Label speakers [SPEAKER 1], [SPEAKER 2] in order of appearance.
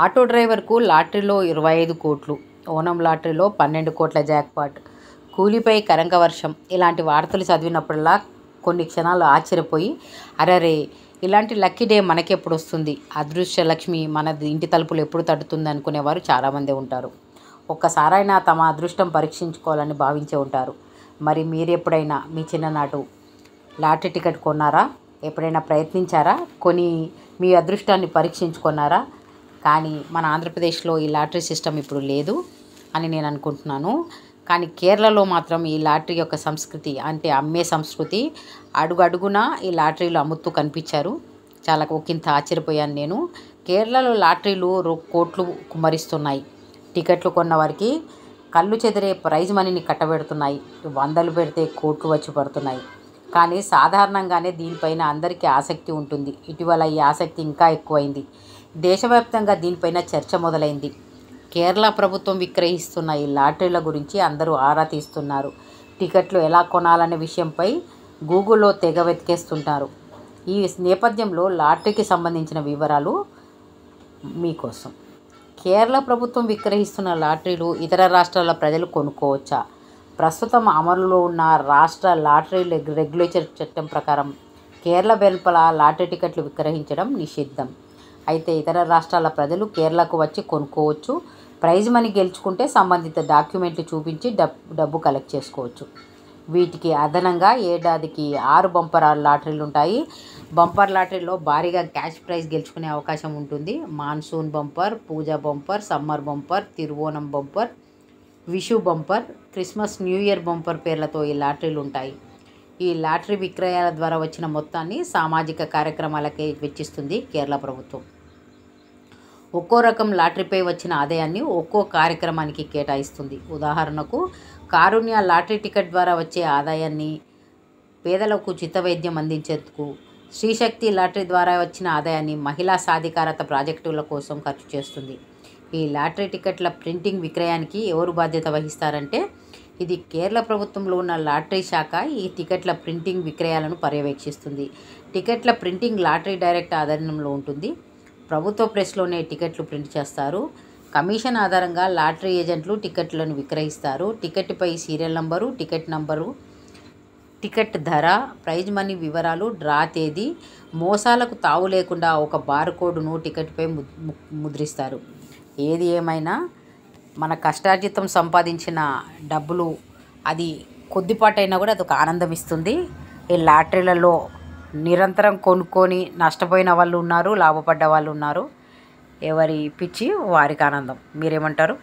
[SPEAKER 1] auto డ్రైవర్కు లాటరీలో ఇరవై ఐదు కోట్లు ఓనం లాటరీలో పన్నెండు కోట్ల జాక్పాట్ కూలిపై కరంక వర్షం ఇలాంటి వార్తలు చదివినప్పుడల్లా కొన్ని క్షణాలు ఆశ్చర్యపోయి అరరే ఇలాంటి లక్కీ డే మనకెప్పుడు వస్తుంది అదృశ్య లక్ష్మి మన ఇంటి తలుపులు ఎప్పుడు తట్టుతుంది అనుకునేవారు చాలామంది ఉంటారు ఒక్కసారైనా తమ అదృష్టం పరీక్షించుకోవాలని భావించే ఉంటారు మరి మీరెప్పుడైనా మీ చిన్ననాటు లాటరీ టికెట్ కొన్నారా ఎప్పుడైనా ప్రయత్నించారా కొని మీ అదృష్టాన్ని పరీక్షించుకున్నారా కానీ మన ఆంధ్రప్రదేశ్లో ఈ లాటరీ సిస్టమ్ ఇప్పుడు లేదు అని నేను అనుకుంటున్నాను కానీ కేరళలో మాత్రం ఈ లాటరీ యొక్క సంస్కృతి అంటే అమ్మే సంస్కృతి అడుగడుగున ఈ లాటరీలు అమ్ముతూ కనిపించారు చాలా ఒకంత ఆశ్చర్యపోయాను నేను కేరళలో లాటరీలు కోట్లు కుమ్మరిస్తున్నాయి టికెట్లు కొన్న వారికి కళ్ళు చెదిరే ప్రైజ్ మనీని కట్టబెడుతున్నాయి వందలు పెడితే కోట్లు వచ్చి పడుతున్నాయి కానీ సాధారణంగానే దీనిపైన అందరికీ ఆసక్తి ఉంటుంది ఇటీవల ఈ ఆసక్తి ఇంకా ఎక్కువైంది దేశవ్యాప్తంగా దీనిపైన చర్చ మొదలైంది కేరళ ప్రభుత్వం విక్రయిస్తున్న ఈ లాటరీల గురించి అందరూ ఆరా తీస్తున్నారు టికెట్లు ఎలా కొనాలనే విషయంపై గూగుల్లో తెగ వెతికేస్తుంటారు ఈ నేపథ్యంలో లాటరీకి సంబంధించిన వివరాలు మీకోసం కేరళ ప్రభుత్వం విక్రయిస్తున్న లాటరీలు ఇతర రాష్ట్రాల ప్రజలు కొనుక్కోవచ్చా ప్రస్తుతం అమలులో ఉన్న రాష్ట్ర లాటరీ రెగ్యులేటర్ చట్టం ప్రకారం కేరళ వెలుపల లాటరీ టికెట్లు విక్రయించడం నిషిద్ధం అయితే ఇతర రాష్ట్రాల ప్రజలు కేరళకు వచ్చి కొనుక్కోవచ్చు ప్రైజ్ మనీ గెలుచుకుంటే సంబంధిత డాక్యుమెంట్లు చూపించి డబ్బు కలెక్ట్ చేసుకోవచ్చు వీటికి అదనంగా ఏడాదికి ఆరు బంపర్ లాటరీలు ఉంటాయి బంపర్ లాటరీలో భారీగా క్యాష్ ప్రైజ్ గెలుచుకునే అవకాశం ఉంటుంది monsoon bumper Puja bumper summer bumper Thiruvonam bumper Vishu bumper Christmas new year bumper పేర్లతో ఈ లాటరీలు ఉంటాయి ఈ లాటరీ విక్రయాల ద్వారా వచ్చిన మొత్తాన్ని సామాజిక కార్యక్రమాలకే వెచ్చిస్తుంది కేరళ ప్రభుత్వం ఒక్కో రకం లాటరీపై వచ్చిన ఆదాయాన్ని ఒక్కో కార్యక్రమానికి కేటాయిస్తుంది ఉదాహరణకు కారుణ్య లాటరీ టికెట్ ద్వారా వచ్చే ఆదాయాన్ని పేదలకు వైద్యం అందించేందుకు శ్రీశక్తి లాటరీ ద్వారా వచ్చిన ఆదాయాన్ని మహిళా సాధికారత ప్రాజెక్టుల కోసం ఖర్చు చేస్తుంది ఈ లాటరీ టికెట్ల ప్రింటింగ్ విక్రయానికి ఎవరు బాధ్యత వహిస్తారంటే ఇది కేరళ ప్రభుత్వంలో ఉన్న లాటరీ శాఖ ఈ టికెట్ల ప్రింటింగ్ విక్రయాలను పర్యవేక్షిస్తుంది టికెట్ల ప్రింటింగ్ లాటరీ డైరెక్ట్ ఆధీనంలో ఉంటుంది ప్రభుత్వ ప్రెస్లోనే టికెట్లు ప్రింట్ చేస్తారు కమిషన్ ఆధారంగా లాటరీ ఏజెంట్లు టికెట్లను విక్రయిస్తారు టికెట్పై serial number ticket number ticket ధర ప్రైజ్ మనీ వివరాలు డ్రా తేదీ మోసాలకు తావు లేకుండా ఒక బార్కోడ్ను టికెట్పై ముద్రిస్తారు ఏది ఏమైనా మన కష్టార్జితం సంపాదించిన డబ్బులు అది కొద్దిపాటైనా కూడా అదొక ఆనందం ఇస్తుంది ఈ లాటరీలలో నిరంతరం కొనుక్కొని నష్టపోయిన వాళ్ళు ఉన్నారు లాభపడ్డ వాళ్ళు ఉన్నారు ఎవరి పిచ్చి వారికి ఆనందం మీరేమంటారు